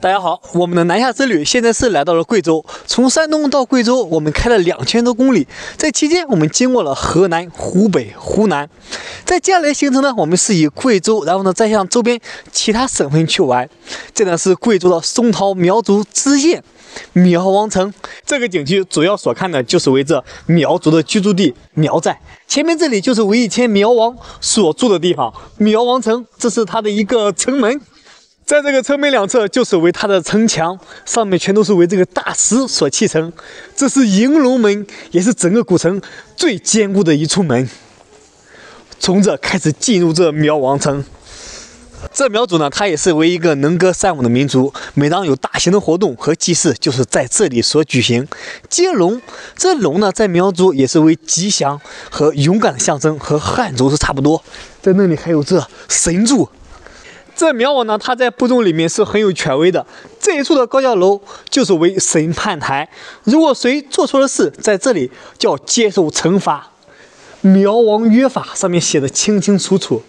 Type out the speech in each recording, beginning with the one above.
大家好，我们的南下之旅现在是来到了贵州。从山东到贵州，我们开了两千多公里。在期间，我们经过了河南、湖北、湖南。在接下来的行程呢，我们是以贵州，然后呢再向周边其他省份去玩。这呢是贵州的松桃苗族自治县苗王城这个景区，主要所看的就是围着苗族的居住地苗寨。前面这里就是为以前苗王所住的地方苗王城，这是它的一个城门。在这个城门两侧，就是为它的城墙，上面全都是为这个大石所砌成。这是迎龙门，也是整个古城最坚固的一处门。从这开始进入这苗王城。这苗族呢，它也是为一个能歌善舞的民族。每当有大型的活动和祭祀，就是在这里所举行接龙。这龙呢，在苗族也是为吉祥和勇敢的象征，和汉族是差不多。在那里还有这神柱。这苗王呢，他在部众里面是很有权威的。这一处的高教楼就是为审判台，如果谁做错了事，在这里就要接受惩罚。苗王约法上面写的清清楚楚，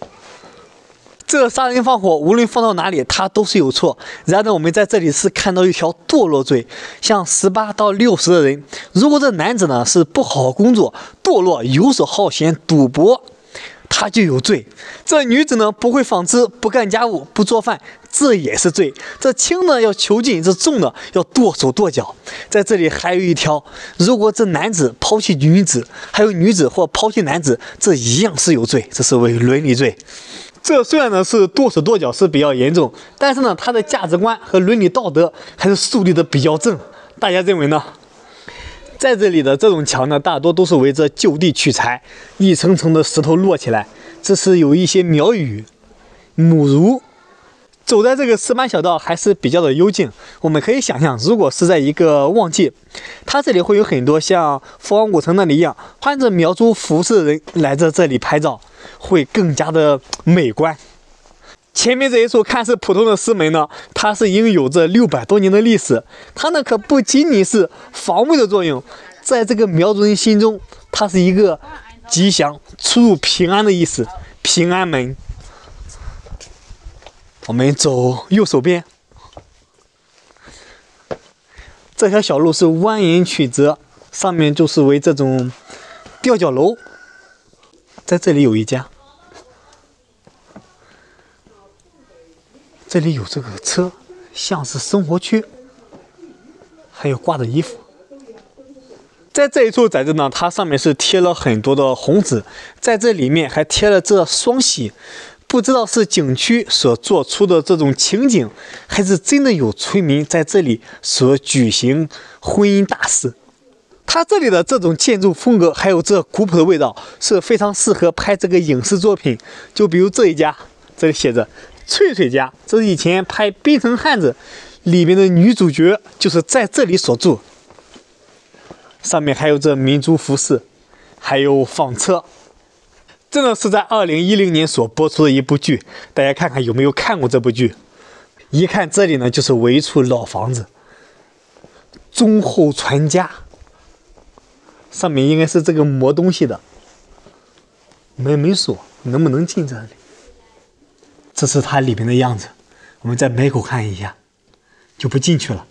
这杀人放火无论放到哪里，他都是有错。然后呢，我们在这里是看到一条堕落罪，像十八到六十的人，如果这男子呢是不好好工作，堕落游手好闲、赌博。他就有罪。这女子呢，不会纺织，不干家务，不做饭，这也是罪。这轻呢要囚禁，这重呢要剁手剁脚。在这里还有一条，如果这男子抛弃女子，还有女子或抛弃男子，这一样是有罪，这是为伦理罪。这虽然呢是剁手剁脚是比较严重，但是呢，他的价值观和伦理道德还是树立的比较正。大家认为呢？在这里的这种墙呢，大多都是围着就地取材，一层层的石头摞起来。这是有一些苗语母乳。走在这个石板小道还是比较的幽静。我们可以想象，如果是在一个旺季，它这里会有很多像凤凰古城那里一样穿着苗族服饰的人来在这里拍照，会更加的美观。前面这一处看似普通的石门呢，它是拥有着六百多年的历史。它呢可不仅仅是防卫的作用，在这个苗族人心中，它是一个吉祥、出入平安的意思——平安门。我们走右手边，这条小路是蜿蜒曲折，上面就是为这种吊脚楼，在这里有一家。这里有这个车，像是生活区，还有挂着衣服。在这一处宅子呢，它上面是贴了很多的红纸，在这里面还贴了这双喜，不知道是景区所做出的这种情景，还是真的有村民在这里所举行婚姻大事。它这里的这种建筑风格，还有这古朴的味道，是非常适合拍这个影视作品。就比如这一家，这里写着。翠翠家，这是以前拍《冰城汉子》里面的女主角，就是在这里所住。上面还有这民族服饰，还有纺车，这呢是在二零一零年所播出的一部剧，大家看看有没有看过这部剧？一看这里呢，就是围一处老房子，忠厚传家。上面应该是这个磨东西的门没锁，能不能进这里？这是它里面的样子，我们在门口看一下，就不进去了。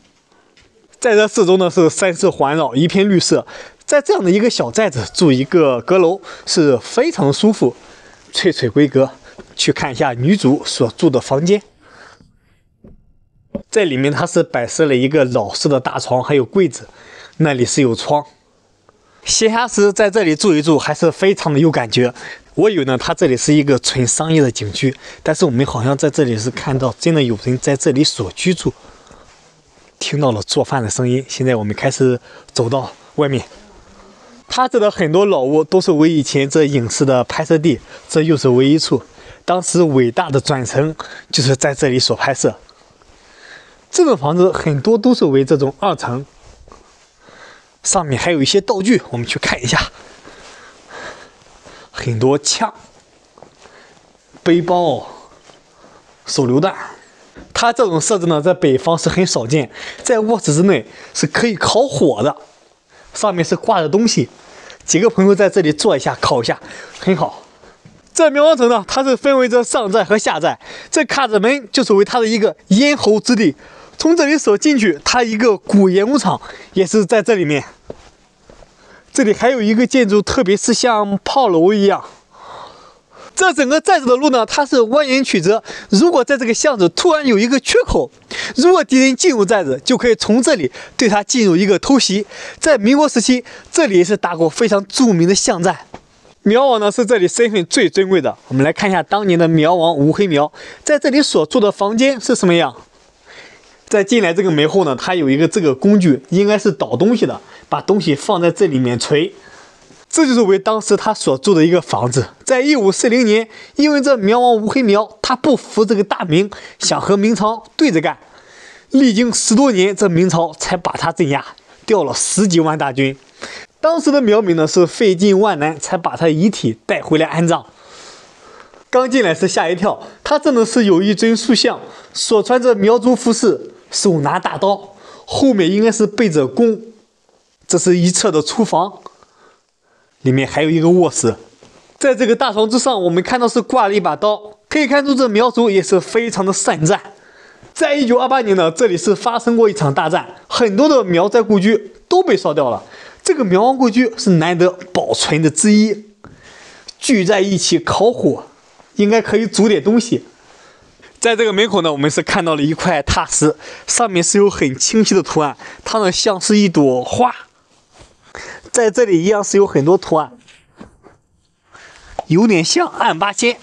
在这四周呢是山势环绕，一片绿色。在这样的一个小寨子住一个阁楼是非常舒服。翠翠闺阁，去看一下女主所住的房间。在里面它是摆设了一个老式的大床，还有柜子，那里是有窗。闲暇时在这里住一住，还是非常的有感觉。我以为呢，它这里是一个纯商业的景区，但是我们好像在这里是看到真的有人在这里所居住，听到了做饭的声音。现在我们开始走到外面，它这的很多老屋都是为以前这影视的拍摄地，这又是唯一处，当时伟大的转成就是在这里所拍摄。这种房子很多都是为这种二层，上面还有一些道具，我们去看一下。很多枪、背包、手榴弹，它这种设置呢，在北方是很少见。在卧室之内是可以烤火的，上面是挂着东西，几个朋友在这里坐一下、烤一下，很好。这苗王城呢，它是分为这上寨和下寨，这卡子门就是为它的一个咽喉之地，从这里所进去，它一个古盐工厂也是在这里面。这里还有一个建筑，特别是像炮楼一样。这整个寨子的路呢，它是蜿蜒曲折。如果在这个巷子突然有一个缺口，如果敌人进入寨子，就可以从这里对他进入一个偷袭。在民国时期，这里是打过非常著名的巷战。苗王呢，是这里身份最尊贵的。我们来看一下当年的苗王吴黑苗在这里所住的房间是什么样。在进来这个门后呢，他有一个这个工具，应该是捣东西的。把东西放在这里面锤。这就是为当时他所住的一个房子。在一五四零年，因为这苗王吴黑苗，他不服这个大明，想和明朝对着干。历经十多年，这明朝才把他镇压，调了十几万大军。当时的苗民呢，是费尽万难才把他遗体带回来安葬。刚进来时吓一跳，他真的是有一尊塑像，所穿着苗族服饰，手拿大刀，后面应该是背着弓。这是一侧的厨房，里面还有一个卧室。在这个大床之上，我们看到是挂了一把刀，可以看出这苗族也是非常的善战。在一九二八年呢，这里是发生过一场大战，很多的苗寨故居都被烧掉了。这个苗王故居是难得保存的之一。聚在一起烤火，应该可以煮点东西。在这个门口呢，我们是看到了一块踏石，上面是有很清晰的图案，它呢像是一朵花。在这里一样是有很多图案，有点像暗八仙。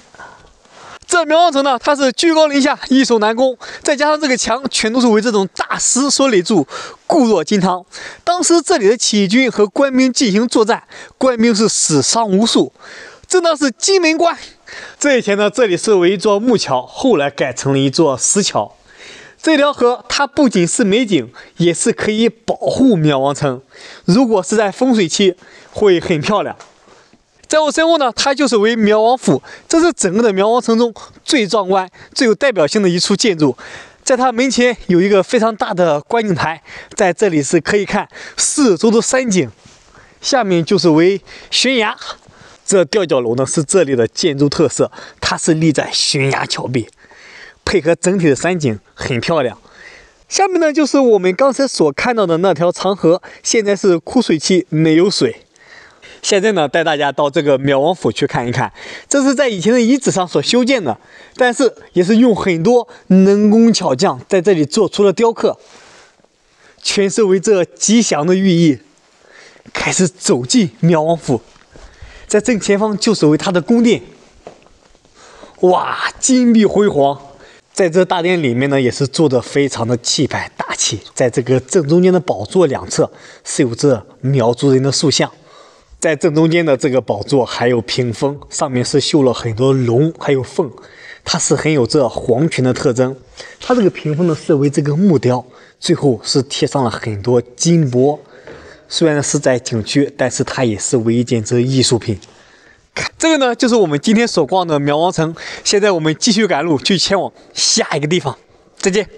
这苗王城呢，它是居高临下，易守难攻，再加上这个墙全都是为这种大石所垒筑，固若金汤。当时这里的起义军和官兵进行作战，官兵是死伤无数。这呢是金门关，这一天呢，这里是为一座木桥，后来改成了一座石桥。这条河它不仅是美景，也是可以保护苗王城。如果是在风水期，会很漂亮。在我身后呢，它就是为苗王府，这是整个的苗王城中最壮观、最有代表性的一处建筑。在它门前有一个非常大的观景台，在这里是可以看四周的山景。下面就是为悬崖，这吊脚楼呢是这里的建筑特色，它是立在悬崖峭壁。配合整体的山景很漂亮。下面呢，就是我们刚才所看到的那条长河，现在是枯水期，没有水。现在呢，带大家到这个苗王府去看一看。这是在以前的遗址上所修建的，但是也是用很多能工巧匠在这里做出了雕刻，全是为这吉祥的寓意。开始走进苗王府，在正前方就是为他的宫殿，哇，金碧辉煌。在这大殿里面呢，也是做的非常的气派大气。在这个正中间的宝座两侧，是有这苗族人的塑像。在正中间的这个宝座，还有屏风，上面是绣了很多龙，还有凤，它是很有这皇权的特征。它这个屏风呢是为这个木雕，最后是贴上了很多金箔。虽然是在景区，但是它也是唯一一件这艺术品。这个呢，就是我们今天所逛的苗王城。现在我们继续赶路去前往下一个地方，再见。